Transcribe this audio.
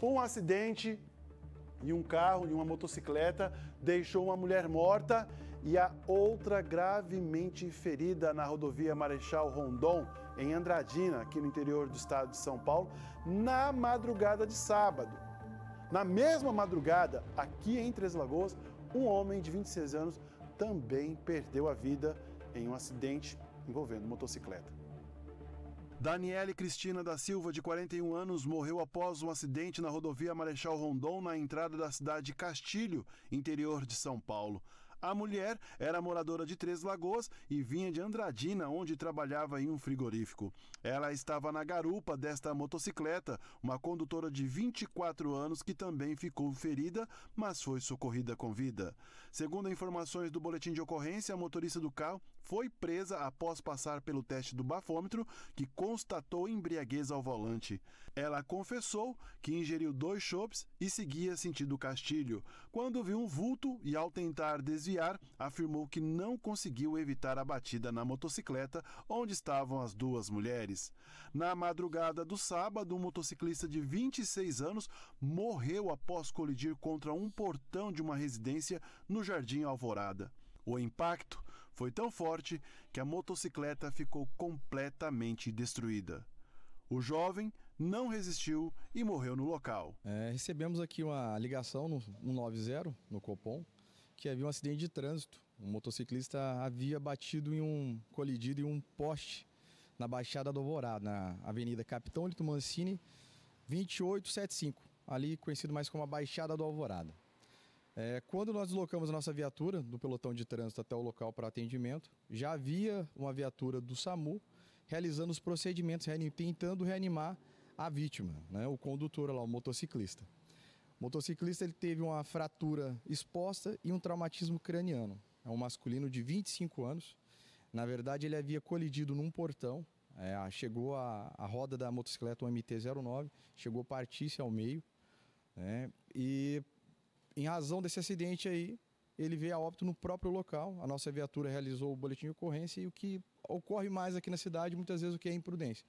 Um acidente em um carro, em uma motocicleta, deixou uma mulher morta e a outra gravemente ferida na rodovia Marechal Rondon, em Andradina, aqui no interior do estado de São Paulo, na madrugada de sábado. Na mesma madrugada, aqui em Três Lagoas, um homem de 26 anos também perdeu a vida em um acidente envolvendo motocicleta. Daniele Cristina da Silva, de 41 anos, morreu após um acidente na rodovia Marechal Rondon, na entrada da cidade de Castilho, interior de São Paulo. A mulher era moradora de Três Lagoas e vinha de Andradina, onde trabalhava em um frigorífico. Ela estava na garupa desta motocicleta, uma condutora de 24 anos que também ficou ferida, mas foi socorrida com vida. Segundo informações do boletim de ocorrência, a motorista do carro foi presa após passar pelo teste do bafômetro, que constatou embriaguez ao volante. Ela confessou que ingeriu dois chopes e seguia sentido Castilho. Quando viu um vulto e, ao tentar desviar, afirmou que não conseguiu evitar a batida na motocicleta onde estavam as duas mulheres. Na madrugada do sábado, um motociclista de 26 anos morreu após colidir contra um portão de uma residência no Jardim Alvorada. O impacto foi tão forte que a motocicleta ficou completamente destruída. O jovem não resistiu e morreu no local. É, recebemos aqui uma ligação no 190, no Copom, que havia um acidente de trânsito. Um motociclista havia batido em um colidido em um poste na Baixada do Alvorada, na Avenida Capitão Lito Mancini, 2875, ali conhecido mais como a Baixada do Alvorada. É, quando nós deslocamos a nossa viatura do pelotão de trânsito até o local para atendimento, já havia uma viatura do SAMU realizando os procedimentos, tentando reanimar a vítima, né, o condutor lá, o motociclista. O motociclista ele teve uma fratura exposta e um traumatismo craniano. É um masculino de 25 anos. Na verdade, ele havia colidido num portão. É, chegou a, a, roda da motocicleta, um MT-09, chegou a partir-se ao meio. Né, e em razão desse acidente aí, ele veio a óbito no próprio local. A nossa viatura realizou o boletim de ocorrência e o que ocorre mais aqui na cidade, muitas vezes, o que é imprudência.